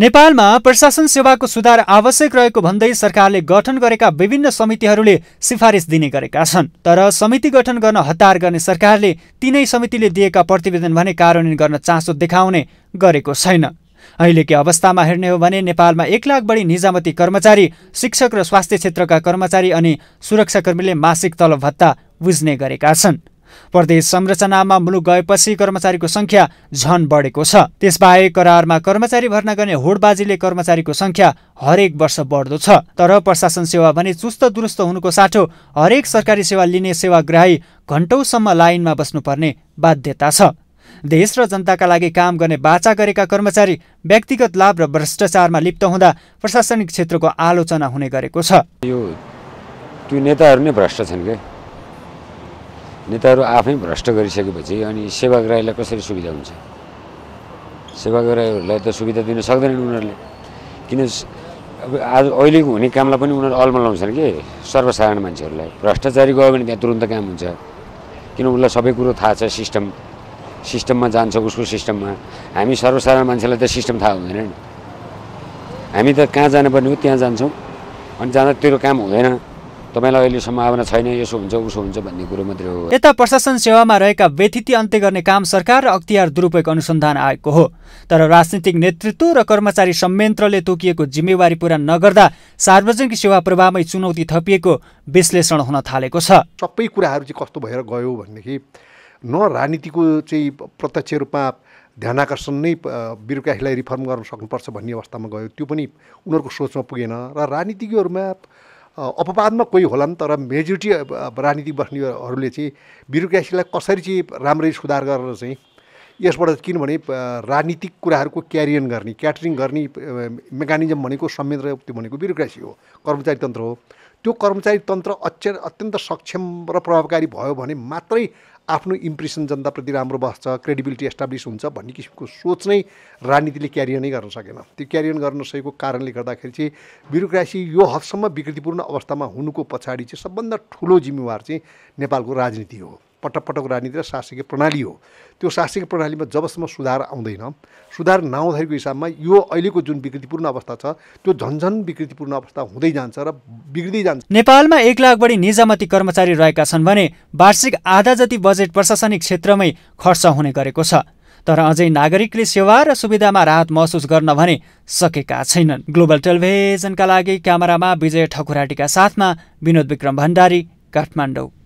नेपालमा प्रशासन सेवाको सुधार आवश्यक रहेको भन्दै सरकारले गठन गरेका विभिन्न समितिहरूले सिफारिस दिने गरेका छन् तर समिति गठन गर्न हतार गर्ने सरकारले तिनै समितिले दिएका प्रतिवेदन भने कार्यान्वयन गर्न चासो देखाउने गरेको छैन अहिलेकै अवस्थामा हेर्ने हो भने नेपालमा एक लाख बढी निजामती कर्मचारी शिक्षक र स्वास्थ्य क्षेत्रका कर्मचारी अनि सुरक्षाकर्मीले मासिक तलब भत्ता बुझ्ने गरेका छन् प्रदेश संरचनामा मुलुक गएपछि कर्मचारीको संख्या झन बढेको छ त्यसबाहेक करारमा कर्मचारी भर्ना गर्ने होडबाजीले कर्मचारीको संख्या हरेक वर्ष बढ्दो छ तर प्रशासन सेवा भने चुस्त दुरुस्त हुनुको साटो हरेक सरकारी सेवा लिने सेवाग्राही घन्टौसम्म लाइनमा बस्नुपर्ने बाध्यता छ देश र जनताका लागि काम गर्ने बाचा गरेका कर्मचारी व्यक्तिगत लाभ र भ्रष्टाचारमा लिप्त हुँदा प्रशासनिक क्षेत्रको आलोचना हुने गरेको छ यो नेताहरू नै भ्रष्ट छन् क्या नेताहरू आफै भ्रष्ट गरिसकेपछि अनि सेवाग्राहीलाई कसरी सुविधा हुन्छ सेवाग्राहीहरूलाई त सुविधा दिन सक्दैनन् उनीहरूले किन अब आज अहिलेको हुने कामलाई पनि उनीहरू लाउँछन् कि सर्वसाधारण मान्छेहरूलाई भ्रष्टाचारी गयो भने त्यहाँ तुरन्त काम हुन्छ किन उसलाई सबै कुरो थाहा छ सिस्टम सिस्टममा जान्छ उसको सिस्टममा हामी सर्वसाधारण मान्छेलाई त सिस्टम थाहा हुँदैन नि हामी त कहाँ जानुपर्ने हो त्यहाँ जान्छौँ अनि जाँदा तेरो काम हुँदैन तपाईँलाई अहिले सम्भावना छैन यसो हुन्छ उसो हुन्छ भन्ने कुरो मात्रै हो यता प्रशासन सेवामा रहेका व्यथिति अन्त्य गर्ने काम सरकार र अख्तियार दुरुपयोग अनुसन्धान आएको हो तर राजनीतिक नेतृत्व र कर्मचारी संयन्त्रले तोकिएको जिम्मेवारी पुरा नगर्दा सार्वजनिक सेवा प्रभावमै चुनौती थपिएको विश्लेषण हुन थालेको छ सबै कुराहरू चाहिँ कस्तो भएर गयो भनेदेखि न राजनीतिको चाहिँ प्रत्यक्ष रूपमा ध्यान आकर्षण नै बिरुकाहीलाई रिफर्म गर्न सक्नुपर्छ भन्ने अवस्थामा गयो त्यो पनि उनीहरूको सोचमा पुगेन र राजनीतिज्ञहरूमा अपवादमा कोही होलान् तर मेजोरिटी राजनीति बस्नेहरूले चाहिँ ब्युरोक्रेसीलाई कसरी चाहिँ राम्ररी सुधार गरेर चाहिँ यसबाट किनभने राजनीतिक कुराहरूको क्यारियन गर्ने क्याटरिङ गर्ने मेकानिजम भनेको संयन्त्र त्यो भनेको ब्युरोक्रेसी हो कर्मचारी तन्त्र हो त्यो कर्मचारी तन्त्र अत्य अत्यन्त सक्षम र प्रभावकारी भयो भने मात्रै आफ्नो इम्प्रेसन जनताप्रति राम्रो बस्छ क्रेडिबिलिटी इस्टाब्लिस हुन्छ भन्ने किसिमको सोच नै राजनीतिले क्यारियर नै गर्न सकेन त्यो क्यारियर गर्न नसकेको कारणले गर्दाखेरि चाहिँ ब्युरोक्रासी यो हदसम्म विकृतिपूर्ण अवस्थामा हुनुको पछाडि चाहिँ सबभन्दा ठुलो जिम्मेवार चाहिँ नेपालको राजनीति हो पटक पटक राजनीति र शासकीय प्रणाली हो त्यो शासकीय प्रणालीमा जबसम्म सुधार आउँदैन सुधार नआउँदाखेरिको हिसाबमा यो अहिलेको जुन विकृतिपूर्ण अवस्था छ त्यो झन्झन विकृतिपूर्ण अवस्था हुँदै जान्छ र बिग्रिँदै जान्छ नेपालमा एक लाख बढी निजामती कर्मचारी रहेका छन् भने वार्षिक आधा जति बजेट प्रशासनिक क्षेत्रमै खर्च हुने गरेको छ तर अझै नागरिकले सेवा र सुविधामा राहत महसुस गर्न भने सकेका छैनन् ग्लोबल टेलिभिजनका लागि क्यामेरामा विजय ठकुराटीका साथमा विनोद विक्रम भण्डारी काठमाडौँ